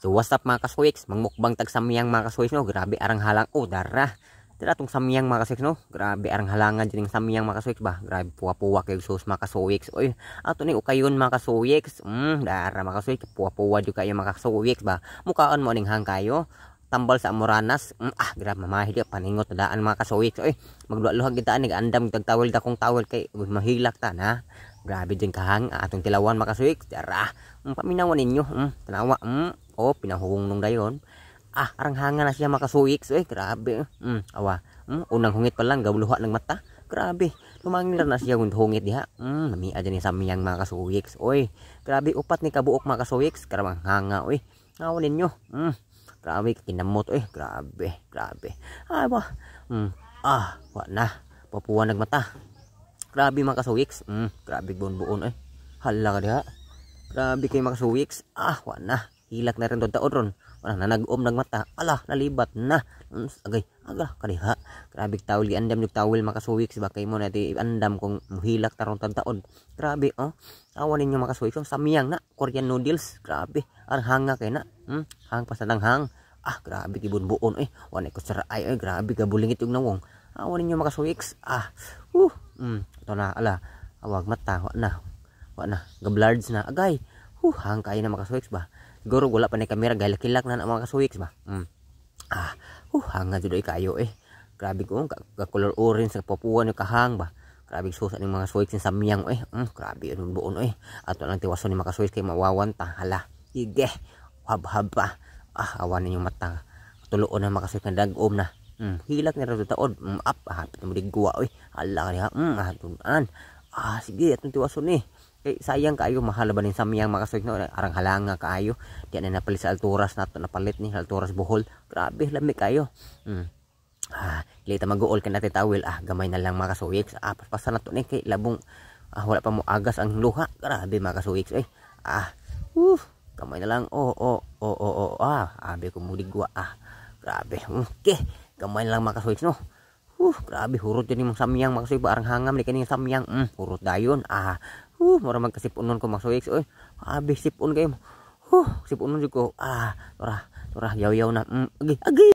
So what's up mga kaswiks? Mangmukbang tag samyang mga kaswiks no. Grabe arang halang. Oh dara. Dira tong samyang mga kaswiks no. Grabe arang halangan din yung samyang mga kaswiks ba. Grabe puwa-puwa kayo sus mga kaswiks. Oy, ato ni ukayon mga kaswiks. Mm, dara mga kaswiks. Puwa-puwa di kayo mga kaswiks ba. Mukaan mo ning hang kayo tambal sa Amoranas. Mm, ah, grabe mamahilya paningot na daan mga kasuwik. Oy, magluha-luha kita nig andam gitag tawel da kong tawel kay uy, mahilak ta na. Grabe din kahang atong tilawan mga kasuwik. Dara. Mm, paminawan ninyo. Mm, tanawa. Mm ako nung dayon ah aranghanga na siya makasuik so eh grabe mm, awa mm, unang hungit pa lang gabluha ng mata grabe lumangin na siya kung hungit diha mm, namia dyan sa miyang makasuik oy grabe upat ni kabuok makasuik karamang hanga oy ngawalin nyo mm, grabe kinamot oy grabe grabe awa mm, ah wa na papuwa nagmata grabe makasuwiks mm, grabe bonbuon eh hala ka diha grabe kay makasuwiks ah wa na hilak na rin doon taon ron wala na nag-om ng mata ala nalibat na mm, agay aga kaliha grabe tawil andam yung tawil makasuwik si bakay mo na di andam kung hilak taron tan taon grabe oh awan ninyo makasuwik so, samyang na Korean noodles grabe ang hanga kay na hmm? hang pasadang hang ah grabe gibon buon eh wala ko sara ay, ay eh. grabe gabulingit yung nawong awan ninyo makasuwik ah uh mm, ito na ala awag mata wa na wa na gablards na agay huh hang kay na makasuwik ba Goro wala pa na kamera gahil kilak na na mga kasuwiks ba. Mm. Ah, uh, hanga jud kayo eh. Grabe ko ka color orange sa papuan ni kahang ba. Grabe susa ning mga suwiks sa samyang eh. Mm, grabe yun buon eh. Ato lang tiwason ni mga suwiks kay mawawan ta hala. Ige. Habhab pa. Ah, awan ninyo matang. Tuloon na makasuwiks na dagom na. Mm, hilak ni ra taod. Mm, up ah, pitumdig guwa oy. Eh. Hala ka niya. Mm, ah, tunan ah sige atong tiwason ni eh. Eh, sayang kaayo mahal ba ning samyang makasuig no eh, arang halanga kaayo di na napalit sa alturas nato napalit ni alturas bohol grabe lami kayo mm. ah lita maguol uol ka natin tawil ah gamay na lang makasuig ah paspasa nato ni kay labong ah wala pa mo agas ang luha grabe makasuig eh ah uh, gamay na lang oh oh oh oh, oh ah abi ko muligwa ah grabe okay gamay na lang makasuig no uh grabe hurut jadi mong samyang maksud barang hangam di ini samyang mm, hurut dayon ah uh murah man maksudnya ko maksud ik oy eh. abis sipun kayo huh sipunon juga ah turah turah yaw yaw na mm, agi agi